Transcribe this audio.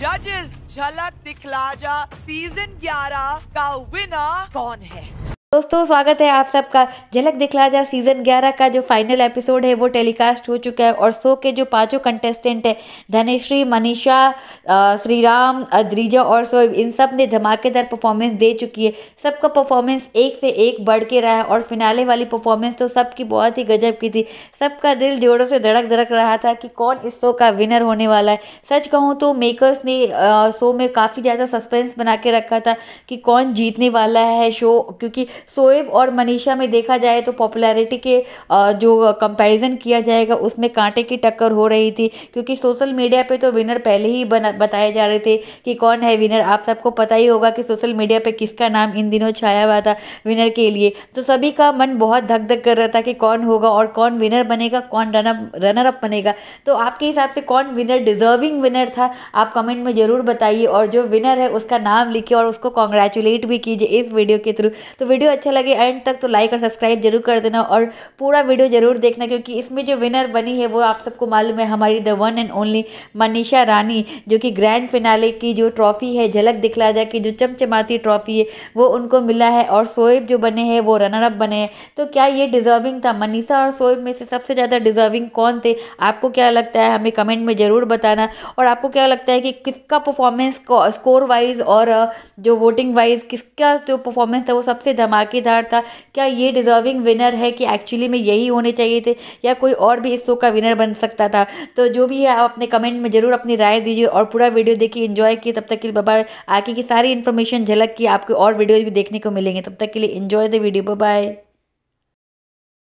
जजेस झलक दिखला जा सीजन 11 का विनर कौन है दोस्तों स्वागत है आप सबका झलक दिखला जा सीजन 11 का जो फाइनल एपिसोड है वो टेलीकास्ट हो चुका है और शो के जो पांचों कंटेस्टेंट है धनेश्री मनीषा श्रीराम अद्रीजा और सो इन सब ने धमाकेदार परफॉर्मेंस दे चुकी है सबका परफॉर्मेंस एक से एक बढ़ के रहा है और फिनाले वाली परफॉर्मेंस तो सबकी बहुत ही गजब की थी सबका दिल जोड़ों से धड़क धड़क रहा था कि कौन इस शो का विनर होने वाला है सच कहूँ तो मेकर्स ने शो में काफ़ी ज़्यादा सस्पेंस बना के रखा था कि कौन जीतने वाला है शो क्योंकि सोएब और मनीषा में देखा जाए तो पॉपुलैरिटी के जो कंपैरिजन किया जाएगा उसमें कांटे की टक्कर हो रही थी क्योंकि सोशल मीडिया पे तो विनर पहले ही बताए जा रहे थे कि कौन है विनर आप सबको पता ही होगा कि सोशल मीडिया पे किसका नाम इन दिनों छाया हुआ था विनर के लिए तो सभी का मन बहुत धक धक कर रहा था कि कौन होगा और कौन विनर बनेगा कौन रनअप रनर अप बनेगा तो आपके हिसाब से कौन विनर डिजर्विंग विनर था आप कमेंट में ज़रूर बताइए और जो विनर है उसका नाम लिखिए और उसको कॉन्ग्रेचुलेट भी कीजिए इस वीडियो के थ्रू तो वीडियो वीडियो अच्छा लगे एंड तक तो लाइक और सब्सक्राइब जरूर कर देना और पूरा वीडियो जरूर देखना क्योंकि इसमें जो विनर बनी है वो आप सबको मालूम है हमारी the one and only Manisha Rani जो कि ग्रैंड फिनाले की जो ट्रॉफ़ी है झलक दिखला जा की जो चमचमाती ट्रॉफ़ी है वो उनको मिला है और सोएब जो बने हैं वो रनर अप बने हैं तो क्या ये डिजर्विंग था मनीषा और सोएब में से सबसे ज़्यादा डिजर्विंग कौन थे आपको क्या लगता है हमें कमेंट में ज़रूर बताना और आपको क्या लगता है कि किसका परफॉर्मेंस स्कोर वाइज और जो वोटिंग वाइज किसका जो परफॉर्मेंस था वो सबसे धमा धमाकेदार था क्या ये डिजर्विंग विनर है कि एक्चुअली में यही होने चाहिए थे या कोई और भी इस शो का विनर बन सकता था तो जो भी है आप अपने कमेंट में ज़रूर अपनी राय दीजिए और पूरा वीडियो देखिए इन्जॉय किए तब तक के लिए बाय आगे की सारी इन्फॉर्मेशन झलक की आपको और वीडियोज भी देखने को मिलेंगे तब तक के लिए इन्जॉय द वीडियो बाय